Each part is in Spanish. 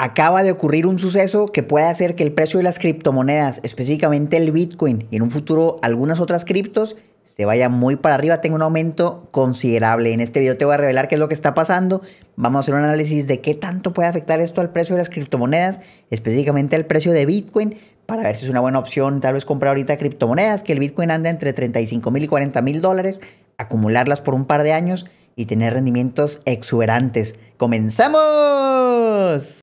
Acaba de ocurrir un suceso que puede hacer que el precio de las criptomonedas, específicamente el Bitcoin y en un futuro algunas otras criptos, se vaya muy para arriba, tenga un aumento considerable. En este video te voy a revelar qué es lo que está pasando. Vamos a hacer un análisis de qué tanto puede afectar esto al precio de las criptomonedas, específicamente al precio de Bitcoin, para ver si es una buena opción tal vez comprar ahorita criptomonedas, que el Bitcoin anda entre 35 mil y 40 mil dólares, acumularlas por un par de años y tener rendimientos exuberantes. ¡Comenzamos!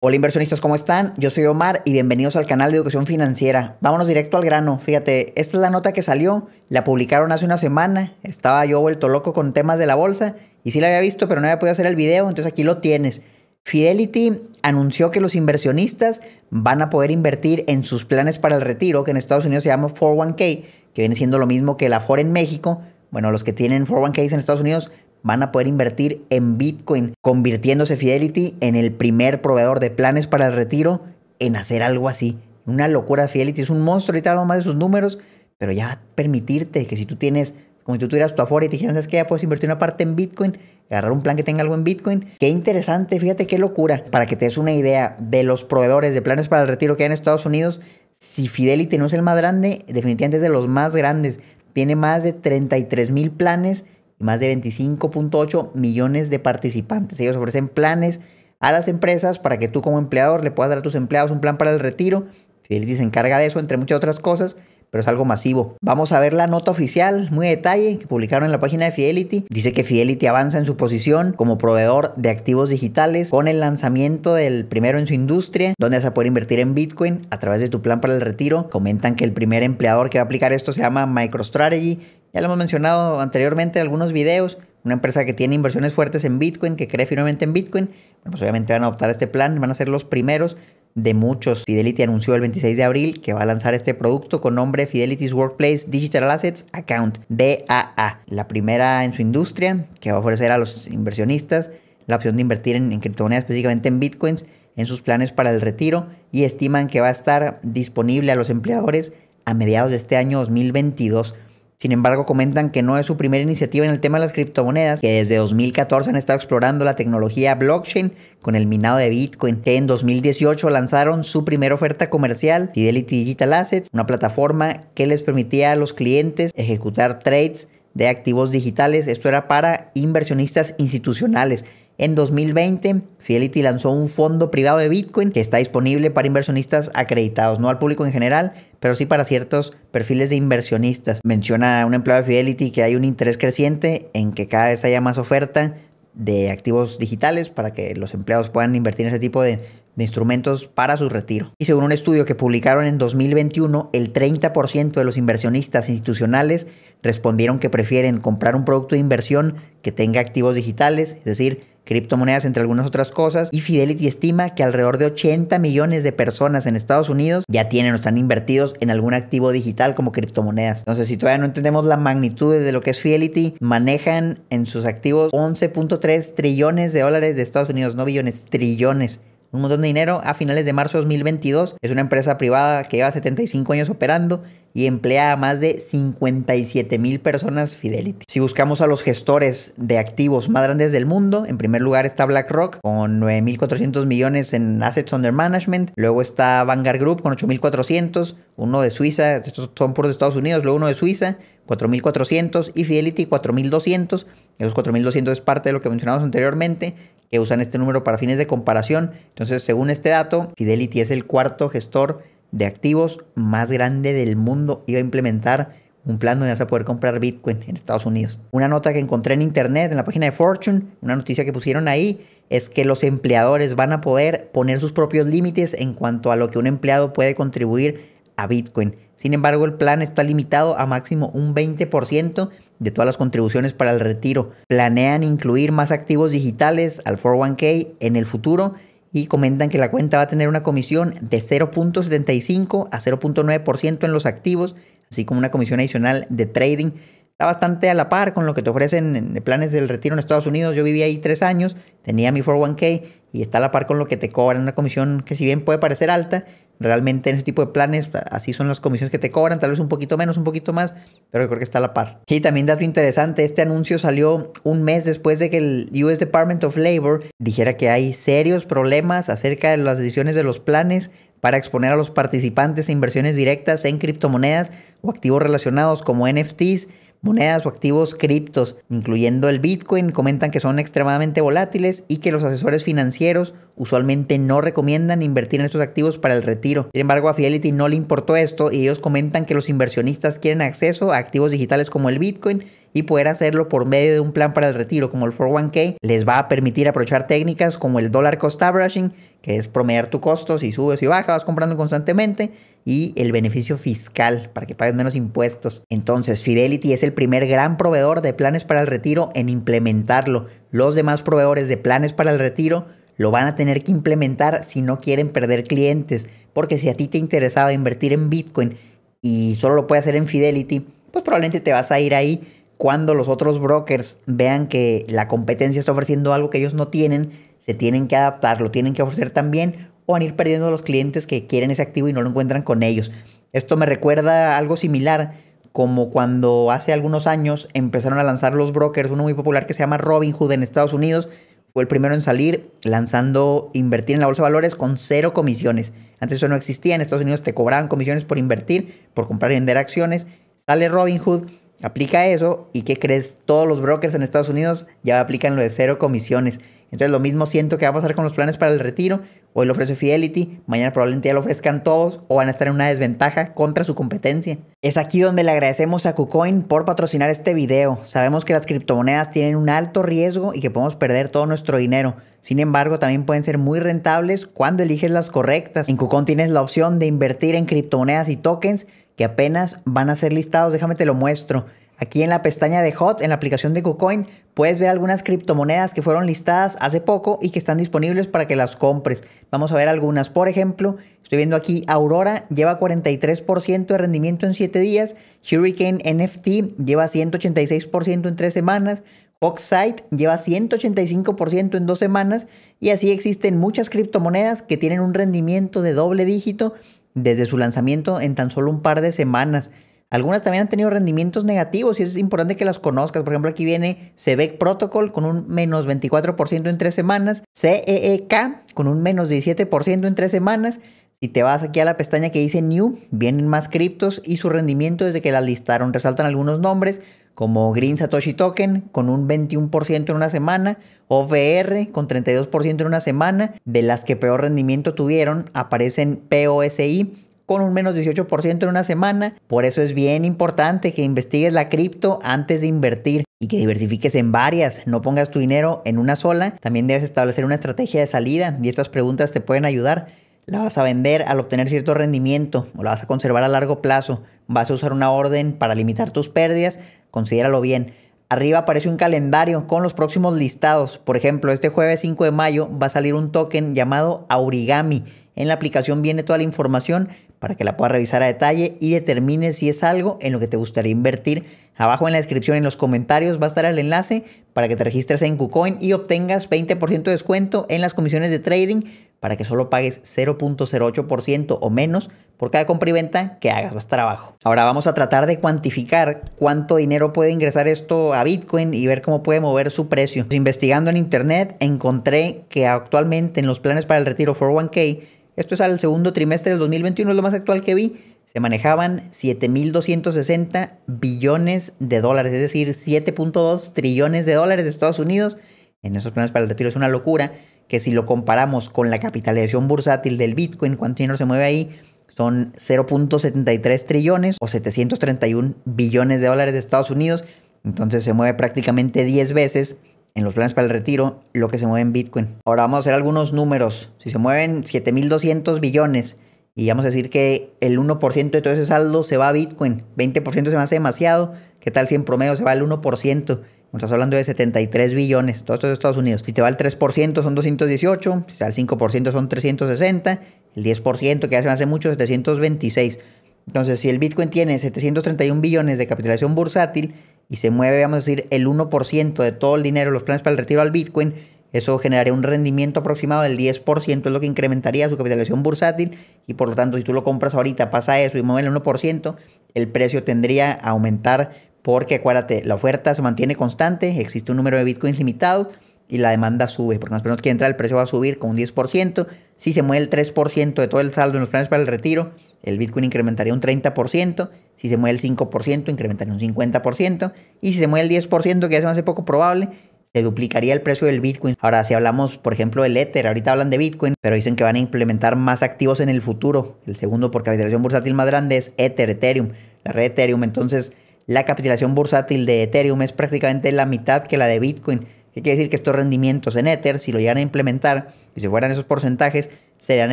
Hola inversionistas, ¿cómo están? Yo soy Omar y bienvenidos al canal de Educación Financiera. Vámonos directo al grano. Fíjate, esta es la nota que salió, la publicaron hace una semana, estaba yo vuelto loco con temas de la bolsa y sí la había visto, pero no había podido hacer el video, entonces aquí lo tienes. Fidelity anunció que los inversionistas van a poder invertir en sus planes para el retiro, que en Estados Unidos se llama 401k, que viene siendo lo mismo que la FOR en México. Bueno, los que tienen 401k en Estados Unidos van a poder invertir en Bitcoin, convirtiéndose Fidelity en el primer proveedor de planes para el retiro en hacer algo así. Una locura, Fidelity es un monstruo y tal, más de sus números, pero ya a permitirte que si tú tienes, como si tú tuvieras tu afuera y te dijeran, Ya puedes invertir una parte en Bitcoin, agarrar un plan que tenga algo en Bitcoin. Qué interesante, fíjate qué locura. Para que te des una idea de los proveedores de planes para el retiro que hay en Estados Unidos, si Fidelity no es el más grande, definitivamente es de los más grandes. Tiene más de 33 mil planes y más de 25.8 millones de participantes. Ellos ofrecen planes a las empresas para que tú como empleador le puedas dar a tus empleados un plan para el retiro. Fidelity se encarga de eso, entre muchas otras cosas, pero es algo masivo. Vamos a ver la nota oficial, muy detalle, que publicaron en la página de Fidelity. Dice que Fidelity avanza en su posición como proveedor de activos digitales con el lanzamiento del primero en su industria, donde vas a poder invertir en Bitcoin a través de tu plan para el retiro. Comentan que el primer empleador que va a aplicar esto se llama MicroStrategy ya lo hemos mencionado anteriormente en algunos videos, una empresa que tiene inversiones fuertes en Bitcoin, que cree firmemente en Bitcoin, pues obviamente van a adoptar este plan, van a ser los primeros de muchos. Fidelity anunció el 26 de abril que va a lanzar este producto con nombre Fidelity's Workplace Digital Assets Account, DAA, la primera en su industria que va a ofrecer a los inversionistas la opción de invertir en, criptomonedas, específicamente en bitcoins, en sus planes para el retiro y estiman que va a estar disponible a los empleadores a mediados de este año 2022. Sin embargo, comentan que no es su primera iniciativa en el tema de las criptomonedas, que desde 2014 han estado explorando la tecnología blockchain con el minado de Bitcoin, en 2018 lanzaron su primera oferta comercial, Fidelity Digital Assets, una plataforma que les permitía a los clientes ejecutar trades de activos digitales. Esto era para inversionistas institucionales. En 2020, Fidelity lanzó un fondo privado de Bitcoin que está disponible para inversionistas acreditados, no al público en general, pero sí para ciertos perfiles de inversionistas. Menciona un empleado de Fidelity que hay un interés creciente en que cada vez haya más oferta de activos digitales para que los empleados puedan invertir en ese tipo de, de instrumentos para su retiro. Y según un estudio que publicaron en 2021, el 30% de los inversionistas institucionales respondieron que prefieren comprar un producto de inversión que tenga activos digitales, es decir, criptomonedas entre algunas otras cosas, y Fidelity estima que alrededor de 80 millones de personas en Estados Unidos ya tienen o están invertidos en algún activo digital como criptomonedas. No sé si todavía no entendemos la magnitud de lo que es Fidelity, manejan en sus activos 11.3 trillones de dólares de Estados Unidos, no billones, trillones un montón de dinero. A finales de marzo de 2022 es una empresa privada que lleva 75 años operando y emplea a más de 57 mil personas Fidelity. Si buscamos a los gestores de activos más grandes del mundo, en primer lugar está BlackRock con 9.400 millones en assets under management, luego está Vanguard Group con 8.400, uno de Suiza, estos son por Estados Unidos, luego uno de Suiza, 4.400 y Fidelity 4.200. Esos 4.200 es parte de lo que mencionamos anteriormente, que usan este número para fines de comparación. Entonces, según este dato, Fidelity es el cuarto gestor de activos más grande del mundo y va a implementar un plan donde vas a poder comprar Bitcoin en Estados Unidos. Una nota que encontré en internet, en la página de Fortune, una noticia que pusieron ahí, es que los empleadores van a poder poner sus propios límites en cuanto a lo que un empleado puede contribuir a Bitcoin. Sin embargo, el plan está limitado a máximo un 20% de todas las contribuciones para el retiro. Planean incluir más activos digitales al 401k en el futuro y comentan que la cuenta va a tener una comisión de 0.75 a 0.9% en los activos, así como una comisión adicional de trading. Está bastante a la par con lo que te ofrecen en planes del retiro en Estados Unidos. Yo viví ahí tres años, tenía mi 401k y está a la par con lo que te cobran una comisión que si bien puede parecer alta, realmente en ese tipo de planes, así son las comisiones que te cobran, tal vez un poquito menos, un poquito más, pero creo que está a la par. Y también dato interesante, este anuncio salió un mes después de que el US Department of Labor dijera que hay serios problemas acerca de las decisiones de los planes para exponer a los participantes a inversiones directas en criptomonedas o activos relacionados como NFTs Monedas o activos criptos, incluyendo el Bitcoin, comentan que son extremadamente volátiles y que los asesores financieros usualmente no recomiendan invertir en estos activos para el retiro. Sin embargo, a Fidelity no le importó esto y ellos comentan que los inversionistas quieren acceso a activos digitales como el Bitcoin y poder hacerlo por medio de un plan para el retiro como el 401k les va a permitir aprovechar técnicas como el dollar cost averaging, que es promediar tu costo si subes y bajas, vas comprando constantemente, y el beneficio fiscal para que paguen menos impuestos. Entonces, Fidelity es el primer gran proveedor de planes para el retiro en implementarlo. Los demás proveedores de planes para el retiro lo van a tener que implementar si no quieren perder clientes, porque si a ti te interesaba invertir en Bitcoin y solo lo puedes hacer en Fidelity, pues probablemente te vas a ir ahí cuando los otros brokers vean que la competencia está ofreciendo algo que ellos no tienen, se tienen que adaptar, lo tienen que ofrecer también o van a ir perdiendo los clientes que quieren ese activo y no lo encuentran con ellos. Esto me recuerda algo similar como cuando hace algunos años empezaron a lanzar los brokers, uno muy popular que se llama Robinhood en Estados Unidos, fue el primero en salir lanzando invertir en la bolsa de valores con cero comisiones. Antes eso no existía, en Estados Unidos te cobraban comisiones por invertir, por comprar y vender acciones. Sale Robinhood, aplica eso y ¿qué crees? Todos los brokers en Estados Unidos ya aplican lo de cero comisiones. Entonces lo mismo siento que va a pasar con los planes para el retiro. Hoy lo ofrece Fidelity, mañana probablemente ya lo ofrezcan todos o van a estar en una desventaja contra su competencia. Es aquí donde le agradecemos a KuCoin por patrocinar este video. Sabemos que las criptomonedas tienen un alto riesgo y que podemos perder todo nuestro dinero. Sin embargo, también pueden ser muy rentables cuando eliges las correctas. En KuCoin tienes la opción de invertir en criptomonedas y tokens que apenas van a ser listados. Déjame te lo muestro. Aquí en la pestaña de Hot, en la aplicación de KuCoin, puedes ver algunas criptomonedas que fueron listadas hace poco y que están disponibles para que las compres. Vamos a ver algunas. Por ejemplo, estoy viendo aquí Aurora lleva 43% de rendimiento en 7 días. Hurricane NFT lleva 186% en 3 semanas. Oxide lleva 185% en 2 semanas y así existen muchas criptomonedas que tienen un rendimiento de doble dígito desde su lanzamiento en tan solo un par de semanas. Algunas también han tenido rendimientos negativos y es importante que las conozcas. Por ejemplo, aquí viene CBEC Protocol con un menos 24% en tres semanas, CEEK con un menos 17% en tres semanas. Si te vas aquí a la pestaña que dice New, vienen más criptos y su rendimiento desde que las listaron. Resaltan algunos nombres como Green Satoshi Token con un 21% en una semana, OVR con 32% en una semana. De las que peor rendimiento tuvieron aparecen POSI con un menos 18% en una semana. Por eso es bien importante que investigues la cripto antes de invertir y que diversifiques en varias, no pongas tu dinero en una sola. También debes establecer una estrategia de salida y estas preguntas te pueden ayudar. ¿La vas a vender al obtener cierto rendimiento o la vas a conservar a largo plazo? ¿Vas a usar una orden para limitar tus pérdidas? Considéralo bien. Arriba aparece un calendario con los próximos listados. Por ejemplo, este jueves 5 de mayo va a salir un token llamado Origami. En la aplicación viene toda la información para que la puedas revisar a detalle y determine si es algo en lo que te gustaría invertir. Abajo en la descripción, en los comentarios, va a estar el enlace para que te registres en KuCoin y obtengas 20% de descuento en las comisiones de trading para que solo pagues 0.08% o menos por cada compra y venta que hagas. Va a estar abajo. Ahora vamos a tratar de cuantificar cuánto dinero puede ingresar esto a Bitcoin y ver cómo puede mover su precio. Investigando en internet encontré que actualmente en los planes para el retiro 401k esto es al segundo trimestre del 2021, es lo más actual que vi, se manejaban 7.260 billones de dólares, es decir, 7.2 trillones de dólares de Estados Unidos en esos planes para el retiro. Es una locura que si lo comparamos con la capitalización bursátil del Bitcoin, cuánto dinero se mueve ahí, son 0.73 trillones o 731 billones de dólares de Estados Unidos. Entonces se mueve prácticamente 10 veces en los planes para el retiro lo que se mueve en Bitcoin. Ahora vamos a hacer algunos números. Si se mueven 7.200 billones y vamos a decir que el 1% de todo ese saldo se va a Bitcoin, 20% se me hace demasiado, ¿qué tal si en promedio se va al 1%? Estás hablando de 73 billones, todo esto es de Estados Unidos. Si te va el 3% son 218, si te va al 5% son 360, el 10% que ya se me hace mucho 726. Entonces, si el Bitcoin tiene 731 billones de capitalización bursátil y se mueve, vamos a decir, el 1% de todo el dinero, los planes para el retiro al Bitcoin, eso generaría un rendimiento aproximado del 10%, es lo que incrementaría su capitalización bursátil y por lo tanto si tú lo compras ahorita, pasa eso y mueve el 1%, el precio tendría a aumentar porque acuérdate, la oferta se mantiene constante, existe un número de Bitcoins limitado y la demanda sube, porque más personas que entrar, el precio va a subir con un 10%, si se mueve el 3% de todo el saldo en los planes para el retiro, el Bitcoin incrementaría un 30%, si se mueve el 5%, incrementaría un 50%, y si se mueve el 10%, que es hace poco probable, se duplicaría el precio del Bitcoin. Ahora, si hablamos, por ejemplo, del Ether, ahorita hablan de Bitcoin, pero dicen que van a implementar más activos en el futuro. El segundo por capitalización bursátil más grande es Ether, Ethereum, la red Ethereum. Entonces, la capitalización bursátil de Ethereum es prácticamente la mitad que la de Bitcoin. ¿Qué quiere decir que estos rendimientos en Ether, si lo llegan a implementar, y se fueran esos porcentajes, serían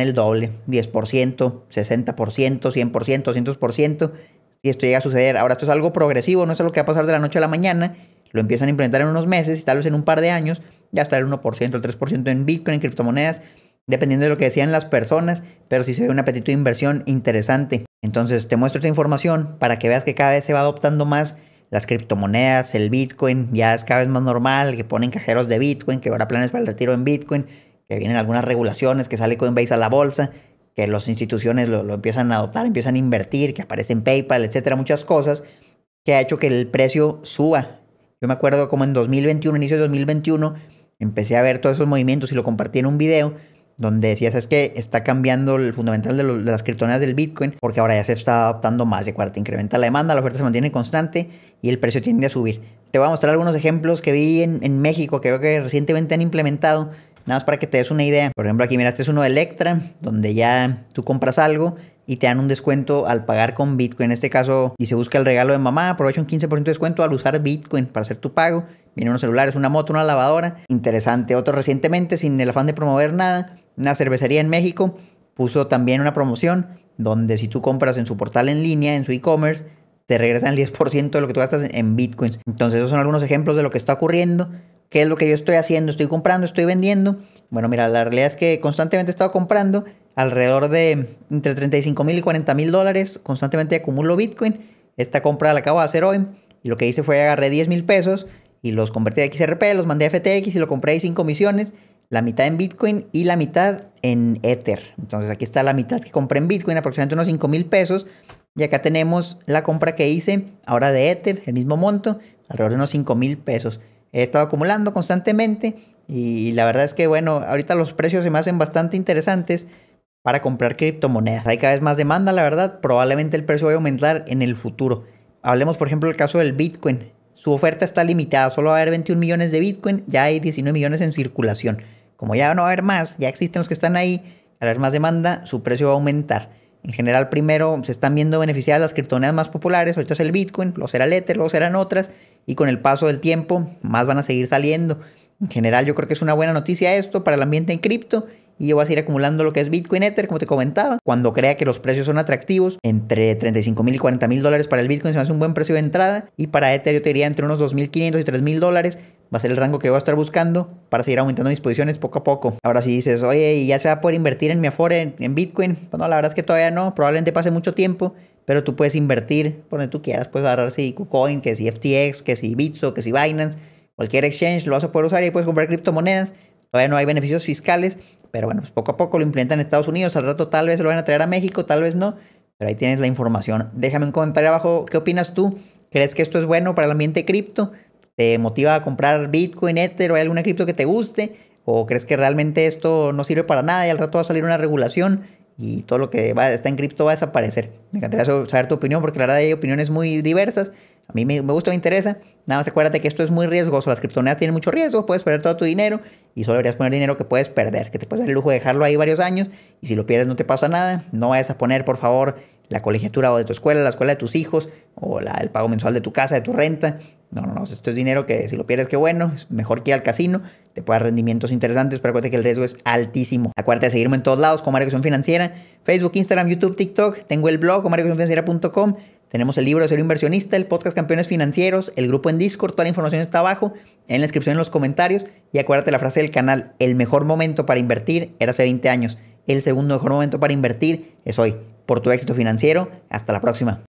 el doble, 10%, 60%, 100%, 200%, si esto llega a suceder. Ahora, esto es algo progresivo, no es algo que va a pasar de la noche a la mañana, lo empiezan a implementar en unos meses y tal vez en un par de años ya estará el 1%, el 3% en Bitcoin, en criptomonedas, dependiendo de lo que decían las personas, pero si se ve un apetito de inversión interesante. Entonces, te muestro esta información para que veas que cada vez se va adoptando más las criptomonedas, el Bitcoin, ya es cada vez más normal, que ponen cajeros de Bitcoin, que habrá planes para el retiro en Bitcoin, que vienen algunas regulaciones, que sale Coinbase a la bolsa, que las instituciones lo, empiezan a adoptar, empiezan a invertir, que aparecen PayPal, etcétera, muchas cosas, que ha hecho que el precio suba. Yo me acuerdo como en 2021, inicio de 2021, empecé a ver todos esos movimientos y lo compartí en un video donde decía, sabes que está cambiando el fundamental de, las criptomonedas del Bitcoin, porque ahora ya se está adoptando más, de cuarta incrementa la demanda, la oferta se mantiene constante y el precio tiende a subir. Te voy a mostrar algunos ejemplos que vi en, en México, que veo que recientemente han implementado, Nada más para que te des una idea. Por ejemplo, aquí mira, este es uno de Electra, donde ya tú compras algo y te dan un descuento al pagar con Bitcoin. En este caso, y se busca el regalo de mamá, aprovecha un 15% de descuento al usar Bitcoin para hacer tu pago. Vienen unos celulares, una moto, una lavadora. Interesante. Otro recientemente, sin el afán de promover nada, una cervecería en México puso también una promoción donde si tú compras en su portal en línea, en su e-commerce, te regresan el 10% de lo que tú gastas en bitcoins. Entonces, esos son algunos ejemplos de lo que está ocurriendo. ¿Qué es lo que yo estoy haciendo? ¿Estoy comprando? ¿Estoy vendiendo? Bueno, mira, la realidad es que constantemente he estado comprando alrededor de entre 35 mil y 40 mil dólares. Constantemente acumulo Bitcoin. Esta compra la acabo de hacer hoy. Y lo que hice fue agarré 10 mil pesos y los convertí a XRP, los mandé a FTX y lo compré ahí sin comisiones. La mitad en Bitcoin y la mitad en Ether. Entonces aquí está la mitad que compré en Bitcoin, aproximadamente unos 5 mil pesos. Y acá tenemos la compra que hice ahora de Ether, el mismo monto, alrededor de unos 5 mil pesos he estado acumulando constantemente y la verdad es que, bueno, ahorita los precios se me hacen bastante interesantes para comprar criptomonedas. Hay cada vez más demanda, la verdad, probablemente el precio va a aumentar en el futuro. Hablemos, por ejemplo, del caso del Bitcoin. Su oferta está limitada, solo va a haber 21 millones de Bitcoin, ya hay 19 millones en circulación. Como ya no va a haber más, ya existen los que están ahí, cada vez más demanda, su precio va a aumentar. En general, primero se están viendo beneficiadas las criptomonedas más populares, ahorita es el Bitcoin, luego será el Ether, luego serán otras, y con el paso del tiempo más van a seguir saliendo. En general, yo creo que es una buena noticia esto para el ambiente en cripto y voy a seguir acumulando lo que es Bitcoin Ether, como te comentaba. Cuando crea que los precios son atractivos, entre $35,000 mil y 40 mil dólares para el Bitcoin se me hace un buen precio de entrada y para Ether yo te diría entre unos 2.500 y 3.000 dólares. Va a ser el rango que voy a estar buscando para seguir aumentando mis posiciones poco a poco. Ahora, si dices, oye, ¿y ya se va a poder invertir en mi Afore, en, Bitcoin? Bueno, pues la verdad es que todavía no. Probablemente pase mucho tiempo pero tú puedes invertir por donde tú quieras. Puedes agarrar si KuCoin, que si FTX, que si Bitso, que si Binance, cualquier exchange, lo vas a poder usar y puedes comprar criptomonedas. Todavía no hay beneficios fiscales, pero bueno, pues poco a poco lo implementan en Estados Unidos. Al rato tal vez lo van a traer a México, tal vez no. Pero ahí tienes la información. Déjame un comentario abajo. ¿Qué opinas tú? ¿Crees que esto es bueno para el ambiente cripto? ¿Te motiva a comprar Bitcoin, Ether o hay alguna cripto que te guste? ¿O crees que realmente esto no sirve para nada y al rato va a salir una regulación y todo lo que va, está en cripto va a desaparecer? Me encantaría saber tu opinión porque la verdad hay opiniones muy diversas mí me, gusta, me interesa. Nada más acuérdate que esto es muy riesgoso. Las criptomonedas tienen mucho riesgo. Puedes perder todo tu dinero y solo deberías poner dinero que puedes perder, que te puedes dar el lujo de dejarlo ahí varios años y si lo pierdes no te pasa nada. No vayas a poner, por favor, la colegiatura o de tu escuela, la escuela de tus hijos o la, el pago mensual de tu casa, de tu renta. No, no, no. Esto es dinero que si lo pierdes, qué bueno. Es mejor que ir al casino. Te puede dar rendimientos interesantes, pero acuérdate que el riesgo es altísimo. Acuérdate de seguirme en todos lados como Educación Financiera, Facebook, Instagram, YouTube, TikTok. Tengo el blog como tenemos el libro de ser inversionista, el podcast Campeones Financieros, el grupo en Discord, toda la información está abajo, en la descripción, en los comentarios. Y acuérdate la frase del canal, el mejor momento para invertir era hace 20 años. El segundo mejor momento para invertir es hoy. Por tu éxito financiero, hasta la próxima.